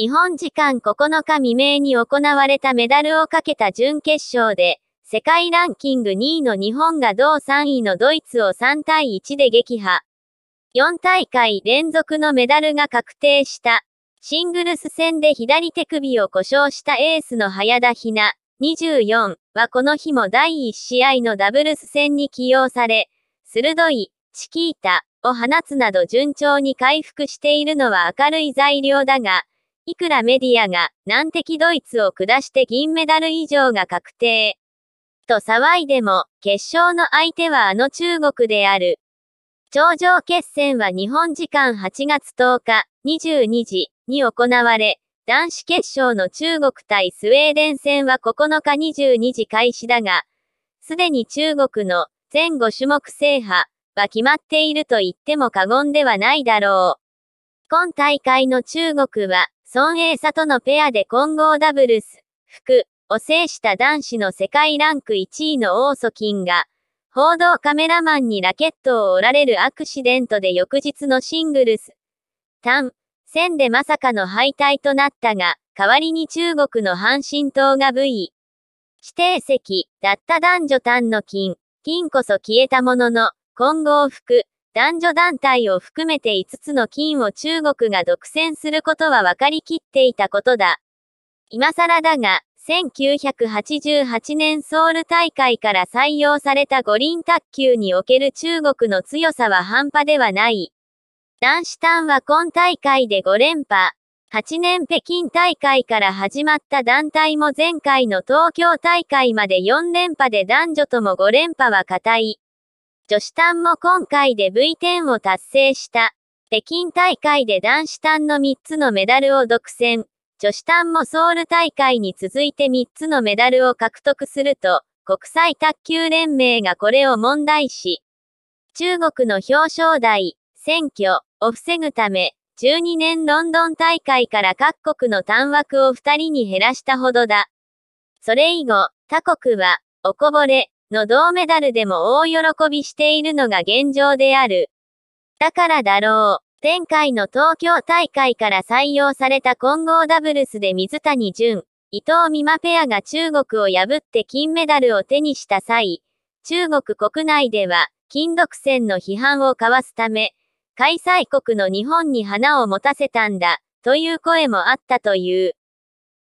日本時間9日未明に行われたメダルをかけた準決勝で、世界ランキング2位の日本が同3位のドイツを3対1で撃破。4大会連続のメダルが確定した。シングルス戦で左手首を故障したエースの早田ひな、24はこの日も第1試合のダブルス戦に起用され、鋭い、チキータを放つなど順調に回復しているのは明るい材料だが、いくらメディアが難敵ドイツを下して銀メダル以上が確定。と騒いでも、決勝の相手はあの中国である。頂上決戦は日本時間8月10日22時に行われ、男子決勝の中国対スウェーデン戦は9日22時開始だが、すでに中国の全5種目制覇は決まっていると言っても過言ではないだろう。今大会の中国は孫英里のペアで混合ダブルス、服を制した男子の世界ランク1位の王祖金が、報道カメラマンにラケットを折られるアクシデントで翌日のシングルス、単、戦でまさかの敗退となったが、代わりに中国の阪神党が V、指定席だった男女単の金、金こそ消えたものの、混合服、男女団体を含めて5つの金を中国が独占することは分かりきっていたことだ。今更だが、1988年ソウル大会から採用された五輪卓球における中国の強さは半端ではない。男子単は今大会で5連覇。8年北京大会から始まった団体も前回の東京大会まで4連覇で男女とも5連覇は固い。女子単も今回で V10 を達成した。北京大会で男子単の3つのメダルを独占。女子単もソウル大会に続いて3つのメダルを獲得すると、国際卓球連盟がこれを問題視。中国の表彰台、選挙を防ぐため、12年ロンドン大会から各国の単枠を2人に減らしたほどだ。それ以後、他国は、おこぼれ、の銅メダルでも大喜びしているのが現状である。だからだろう。前回の東京大会から採用された混合ダブルスで水谷隼、伊藤美誠ペアが中国を破って金メダルを手にした際、中国国内では、金独占の批判を交わすため、開催国の日本に花を持たせたんだ、という声もあったという。